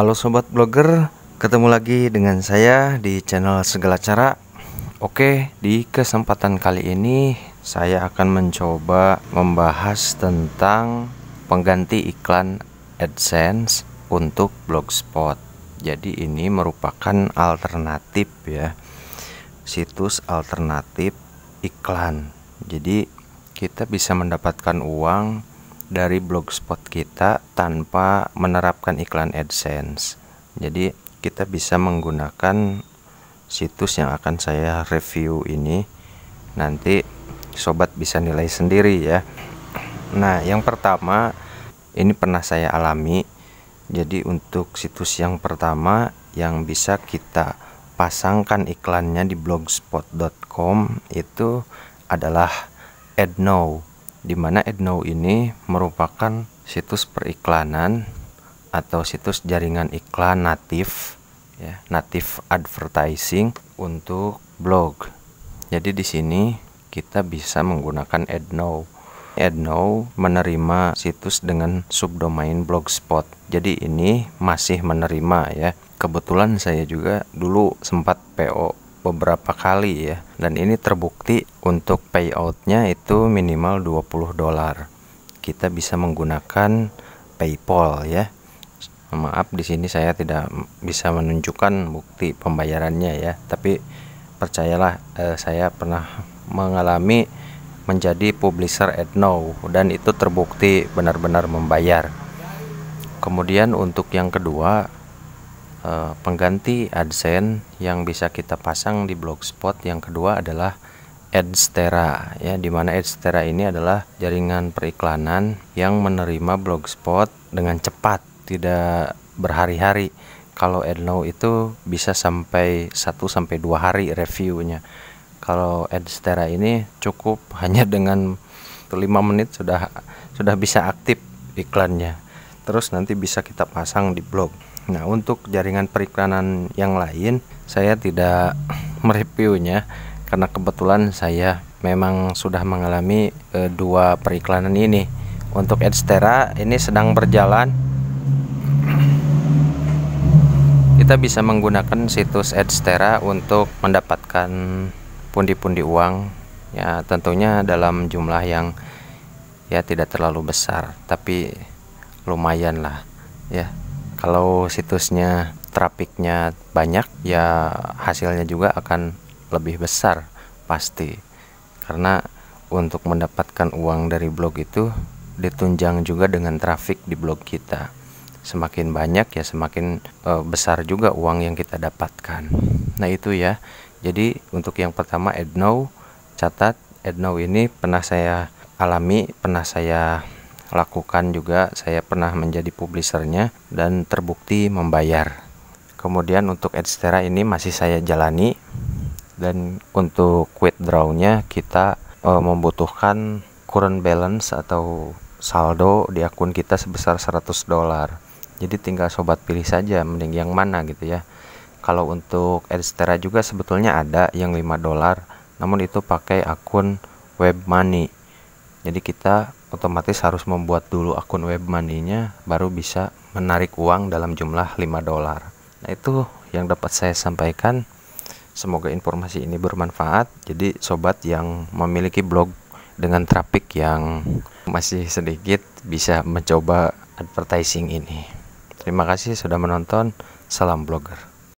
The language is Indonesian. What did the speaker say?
Halo sobat blogger, ketemu lagi dengan saya di channel Segala Cara. Oke, di kesempatan kali ini saya akan mencoba membahas tentang pengganti iklan AdSense untuk Blogspot. Jadi ini merupakan alternatif ya. Situs alternatif iklan. Jadi kita bisa mendapatkan uang dari blogspot kita tanpa menerapkan iklan AdSense. Jadi kita bisa menggunakan situs yang akan saya review ini. Nanti sobat bisa nilai sendiri ya. Nah, yang pertama ini pernah saya alami. Jadi untuk situs yang pertama yang bisa kita pasangkan iklannya di blogspot.com itu adalah AdNow di mana AdNow ini merupakan situs periklanan atau situs jaringan iklan natif ya, natif advertising untuk blog. Jadi di sini kita bisa menggunakan AdNow. AdNow menerima situs dengan subdomain blogspot. Jadi ini masih menerima ya. Kebetulan saya juga dulu sempat PO beberapa kali ya dan ini terbukti untuk payoutnya itu minimal 20 dolar kita bisa menggunakan PayPal ya maaf di sini saya tidak bisa menunjukkan bukti pembayarannya ya tapi percayalah eh, saya pernah mengalami menjadi publisher at now dan itu terbukti benar-benar membayar kemudian untuk yang kedua Eh, pengganti AdSense yang bisa kita pasang di Blogspot yang kedua adalah Adstera ya dimana Adstera ini adalah jaringan periklanan yang menerima Blogspot dengan cepat tidak berhari-hari kalau AdNow itu bisa sampai 1 sampai 2 hari reviewnya kalau Adstera ini cukup hanya dengan 5 menit sudah sudah bisa aktif iklannya terus nanti bisa kita pasang di blog Nah, untuk jaringan periklanan yang lain, saya tidak mereviewnya karena kebetulan saya memang sudah mengalami eh, dua periklanan ini. Untuk Edstera ini sedang berjalan. Kita bisa menggunakan situs Edstera untuk mendapatkan pundi-pundi uang. Ya, tentunya dalam jumlah yang ya tidak terlalu besar, tapi lumayan lah, ya kalau situsnya trafiknya banyak ya hasilnya juga akan lebih besar pasti karena untuk mendapatkan uang dari blog itu ditunjang juga dengan trafik di blog kita semakin banyak ya semakin e, besar juga uang yang kita dapatkan nah itu ya jadi untuk yang pertama AdNow catat AdNow ini pernah saya alami pernah saya lakukan juga saya pernah menjadi publisernya dan terbukti membayar kemudian untuk Edstera ini masih saya jalani dan untuk quit withdrawnya kita e, membutuhkan current balance atau saldo di akun kita sebesar 100 dolar jadi tinggal sobat pilih saja mending yang mana gitu ya kalau untuk Edstera juga sebetulnya ada yang 5 dolar namun itu pakai akun web money jadi kita otomatis harus membuat dulu akun web money baru bisa menarik uang dalam jumlah 5 dolar nah itu yang dapat saya sampaikan semoga informasi ini bermanfaat jadi sobat yang memiliki blog dengan traffic yang masih sedikit bisa mencoba advertising ini terima kasih sudah menonton salam blogger